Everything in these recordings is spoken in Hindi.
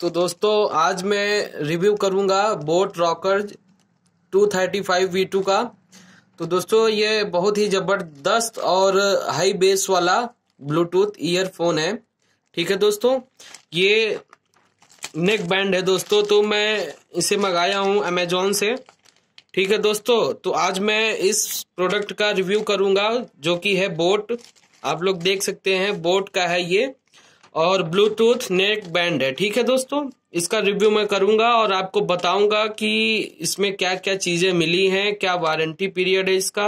तो दोस्तों आज मैं रिव्यू करूँगा बोट रॉकर 235 V2 का तो दोस्तों ये बहुत ही ज़बरदस्त और हाई बेस वाला ब्लूटूथ ईयरफोन है ठीक है दोस्तों ये नेक बैंड है दोस्तों तो मैं इसे मंगाया हूँ अमेजोन से ठीक है दोस्तों तो आज मैं इस प्रोडक्ट का रिव्यू करूंगा जो कि है बोट आप लोग देख सकते हैं बोट का है ये और ब्लूटूथ नेक बैंड है ठीक है दोस्तों इसका रिव्यू मैं करूंगा और आपको बताऊंगा कि इसमें क्या क्या चीज़ें मिली हैं क्या वारंटी पीरियड है इसका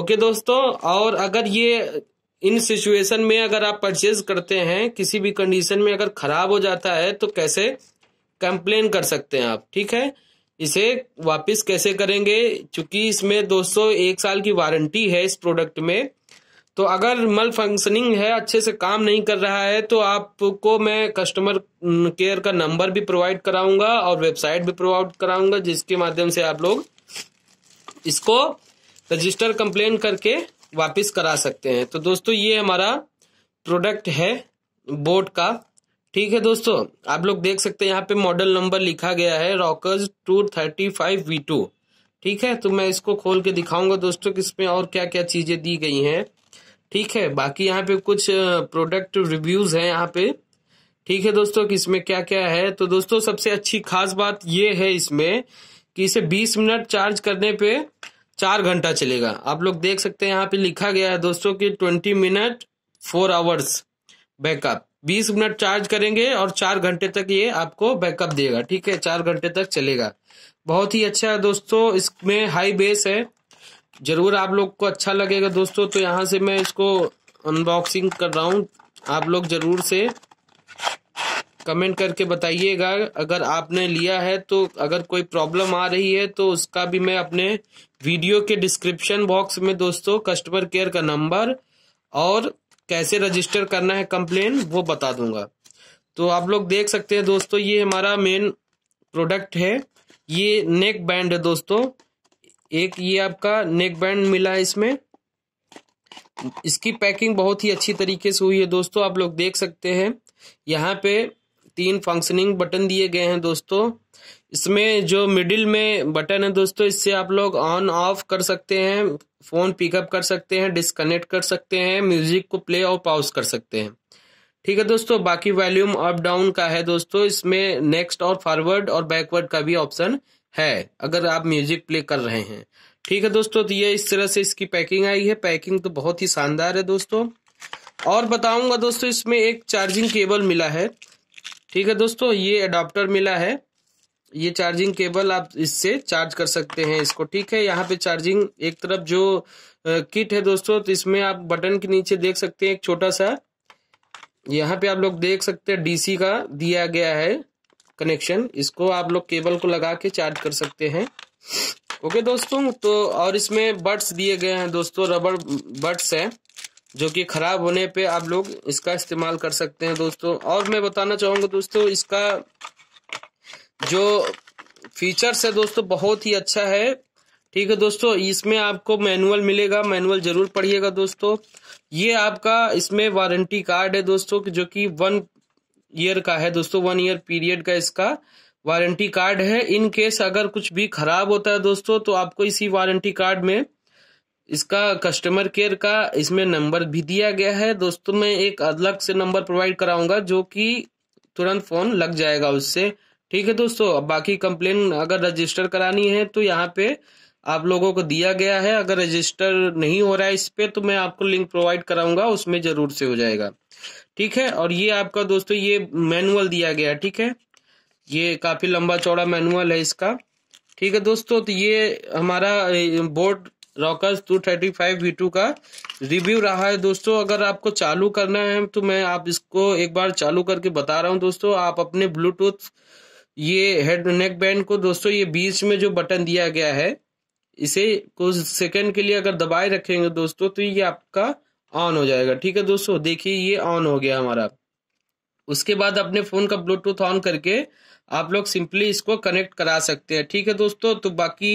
ओके दोस्तों और अगर ये इन सिचुएशन में अगर आप परचेज करते हैं किसी भी कंडीशन में अगर ख़राब हो जाता है तो कैसे कंप्लेन कर सकते हैं आप ठीक है इसे वापस कैसे करेंगे चूंकि इसमें दोस्तों एक साल की वारंटी है इस प्रोडक्ट में तो अगर मल फंक्शनिंग है अच्छे से काम नहीं कर रहा है तो आपको मैं कस्टमर केयर का नंबर भी प्रोवाइड कराऊंगा और वेबसाइट भी प्रोवाइड कराऊंगा जिसके माध्यम से आप लोग इसको रजिस्टर कंप्लेन करके वापस करा सकते हैं तो दोस्तों ये हमारा प्रोडक्ट है बोट का ठीक है दोस्तों आप लोग देख सकते हैं यहाँ पे मॉडल नंबर लिखा गया है Rockerz two thirty five V two ठीक है तो मैं इसको खोल के दिखाऊंगा दोस्तों कि इसमें और क्या क्या चीजें दी गई हैं ठीक है बाकी यहाँ पे कुछ प्रोडक्ट रिव्यूज हैं यहाँ पे ठीक है दोस्तों कि इसमें क्या क्या है तो दोस्तों सबसे अच्छी खास बात ये है इसमें कि इसे 20 मिनट चार्ज करने पे चार घंटा चलेगा आप लोग देख सकते हैं यहाँ पे लिखा गया है दोस्तों कि 20 minute four hours backup 20 minute charge करेंगे और चार घंटे तक ये आपको बैकअप देगा ठीक है चार घंटे तक चलेगा बहुत ही अच्छा है दोस्तों इसमें हाई बेस है जरूर आप लोग को अच्छा लगेगा दोस्तों तो यहाँ से मैं इसको अनबॉक्सिंग कर रहा हूँ आप लोग जरूर से कमेंट करके बताइएगा अगर आपने लिया है तो अगर कोई प्रॉब्लम आ रही है तो उसका भी मैं अपने वीडियो के डिस्क्रिप्शन बॉक्स में दोस्तों कस्टमर केयर का नंबर और कैसे रजिस्टर करना है कंप्लेन वो बता दूंगा तो आप लोग देख सकते हैं दोस्तों ये हमारा मेन प्रोडक्ट है ये नेक बैंड है दोस्तों एक ये आपका नेक बैंड मिला है इसमें इसकी पैकिंग बहुत ही अच्छी तरीके से हुई है दोस्तों आप लोग देख सकते हैं यहाँ पे तीन फंक्शनिंग बटन दिए गए हैं दोस्तों इसमें जो मिडिल में बटन है दोस्तों इससे आप लोग ऑन ऑफ कर सकते हैं फोन पिकअप कर सकते हैं डिस्कनेक्ट कर सकते हैं म्यूजिक को प्ले और पॉज कर सकते हैं ठीक है दोस्तों बाकी वॉल्यूम अप डाउन का है दोस्तों इसमें नेक्स्ट और फॉरवर्ड और बैकवर्ड का भी ऑप्शन है अगर आप म्यूजिक प्ले कर रहे हैं ठीक है दोस्तों तो ये इस तरह से इसकी पैकिंग आई है पैकिंग तो बहुत ही शानदार है दोस्तों और बताऊंगा दोस्तों इसमें एक चार्जिंग केबल मिला है ठीक है दोस्तों ये अडाप्टर मिला है ये चार्जिंग केबल आप इससे चार्ज कर सकते हैं इसको ठीक है यहाँ पे चार्जिंग एक तरफ जो किट है दोस्तों तो इसमें आप बटन के नीचे देख सकते हैं एक छोटा सा यहाँ पे आप लोग देख सकते हैं डीसी का दिया गया है कनेक्शन इसको आप लोग केबल को लगा के चार्ज कर सकते हैं ओके दोस्तों तो और इसमें बट्स दिए गए हैं दोस्तों रबड़ बट्स है जो कि खराब होने पे आप लोग इसका इस्तेमाल कर सकते हैं दोस्तों और मैं बताना चाहूंगा दोस्तों इसका जो फीचर्स है दोस्तों बहुत ही अच्छा है ठीक है दोस्तों इसमें आपको मैनुअल मिलेगा मैनुअल जरूर पढ़िएगा दोस्तों ये आपका इसमें वारंटी कार्ड है दोस्तों जो कि वन ईयर का है दोस्तों वन ईयर पीरियड का इसका वारंटी कार्ड है इन केस अगर कुछ भी खराब होता है दोस्तों तो आपको इसी वारंटी कार्ड में इसका कस्टमर केयर का इसमें नंबर भी दिया गया है दोस्तों मैं एक अलग से नंबर प्रोवाइड कराऊंगा जो कि तुरंत फोन लग जाएगा उससे ठीक है दोस्तों बाकी कंप्लेन अगर रजिस्टर करानी है तो यहाँ पे आप लोगों को दिया गया है अगर रजिस्टर नहीं हो रहा है इस पे तो मैं आपको लिंक प्रोवाइड कराऊंगा उसमें जरूर से हो जाएगा ठीक है और ये आपका दोस्तों ये मैनुअल दिया गया है ठीक है ये काफी लंबा चौड़ा मैनुअल है इसका ठीक है दोस्तों तो ये हमारा boat Rockerz two thirty five V two का रिव्यू रहा है दोस्तों अगर आपको चालू करना है तो मैं आप इसको एक बार चालू करके बता रहा हूँ दोस्तों आप अपने ब्लूटूथ ये हेड नेक बैंड को दोस्तों ये बीच में जो बटन दिया गया है इसे कुछ सेकंड के लिए अगर दबाए रखेंगे दोस्तों तो ये आपका ऑन हो जाएगा ठीक है दोस्तों देखिए ये ऑन हो गया हमारा उसके बाद अपने फोन का ब्लूटूथ ऑन करके आप लोग सिंपली इसको कनेक्ट करा सकते हैं ठीक है दोस्तों तो बाकी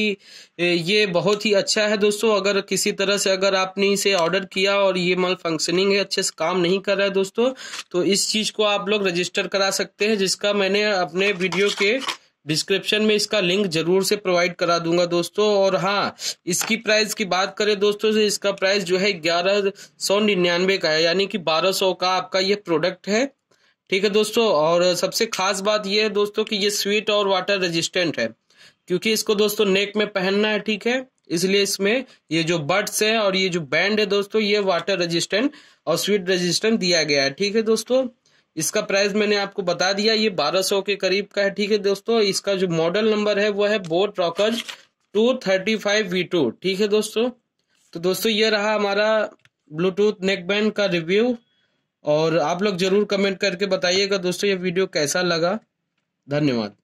ये बहुत ही अच्छा है दोस्तों अगर किसी तरह से अगर आपने इसे ऑर्डर किया और ये माल फंक्शनिंग है अच्छे से काम नहीं कर रहा है दोस्तों तो इस चीज़ को आप लोग रजिस्टर करा सकते हैं जिसका मैंने अपने वीडियो के डिस्क्रिप्शन में इसका लिंक जरूर से प्रोवाइड करा दूंगा दोस्तों और हाँ इसकी प्राइस की बात करें दोस्तों से तो इसका प्राइस जो है ग्यारह सौ निन्यानवे का है यानी कि बारह सौ का आपका ये प्रोडक्ट है ठीक है दोस्तों और सबसे खास बात यह है दोस्तों कि ये स्वीट और वाटर रेजिस्टेंट है क्योंकि इसको दोस्तों नेक में पहनना है ठीक है इसलिए इसमें ये जो बट्स है और ये जो बैंड है दोस्तों ये वाटर रेजिस्टेंट और स्वीट रेजिस्टेंट दिया गया है ठीक है दोस्तों इसका प्राइस मैंने आपको बता दिया ये 1200 के करीब का है ठीक है दोस्तों इसका जो मॉडल नंबर है वो है boat Rockerz two thirty five V two ठीक है दोस्तों तो दोस्तों ये रहा हमारा ब्लूटूथ नेकबैंड का रिव्यू और आप लोग जरूर कमेंट करके बताइएगा दोस्तों ये वीडियो कैसा लगा धन्यवाद